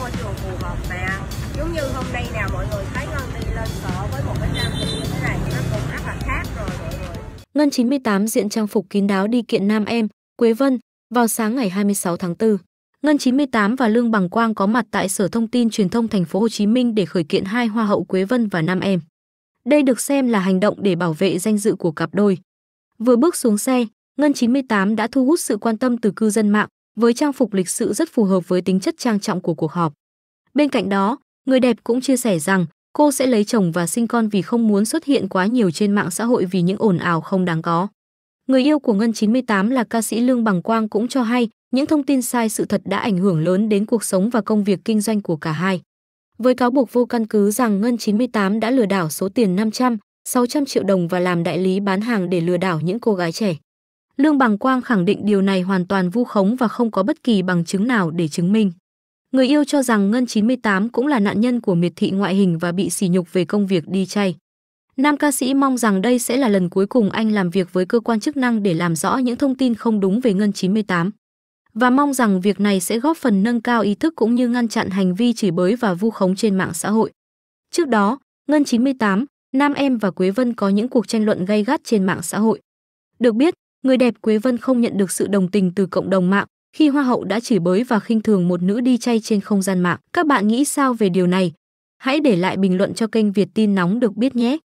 môi trường phù hợp và giống như hôm nay nè mọi người thấy Ngân đi lên sở với một cái trang như thế này nó cũng rất là khác rồi mọi người. Ngân 98 diện trang phục kín đáo đi kiện nam em, Quế Vân, vào sáng ngày 26 tháng 4. Ngân 98 và Lương Bằng Quang có mặt tại Sở Thông tin Truyền thông Thành phố Hồ Chí Minh để khởi kiện hai hoa hậu Quế Vân và Nam Em. Đây được xem là hành động để bảo vệ danh dự của cặp đôi. Vừa bước xuống xe, Ngân 98 đã thu hút sự quan tâm từ cư dân mạng, với trang phục lịch sự rất phù hợp với tính chất trang trọng của cuộc họp. Bên cạnh đó, người đẹp cũng chia sẻ rằng cô sẽ lấy chồng và sinh con vì không muốn xuất hiện quá nhiều trên mạng xã hội vì những ồn ào không đáng có. Người yêu của Ngân 98 là ca sĩ Lương Bằng Quang cũng cho hay những thông tin sai sự thật đã ảnh hưởng lớn đến cuộc sống và công việc kinh doanh của cả hai. Với cáo buộc vô căn cứ rằng Ngân 98 đã lừa đảo số tiền 500, 600 triệu đồng và làm đại lý bán hàng để lừa đảo những cô gái trẻ. Lương Bằng Quang khẳng định điều này hoàn toàn vu khống và không có bất kỳ bằng chứng nào để chứng minh. Người yêu cho rằng Ngân 98 cũng là nạn nhân của miệt thị ngoại hình và bị sỉ nhục về công việc đi chay. Nam ca sĩ mong rằng đây sẽ là lần cuối cùng anh làm việc với cơ quan chức năng để làm rõ những thông tin không đúng về Ngân 98. Và mong rằng việc này sẽ góp phần nâng cao ý thức cũng như ngăn chặn hành vi chỉ bới và vu khống trên mạng xã hội. Trước đó, Ngân 98, Nam Em và Quế Vân có những cuộc tranh luận gay gắt trên mạng xã hội. Được biết, người đẹp Quế Vân không nhận được sự đồng tình từ cộng đồng mạng khi Hoa hậu đã chỉ bới và khinh thường một nữ đi chay trên không gian mạng. Các bạn nghĩ sao về điều này? Hãy để lại bình luận cho kênh Việt tin nóng được biết nhé!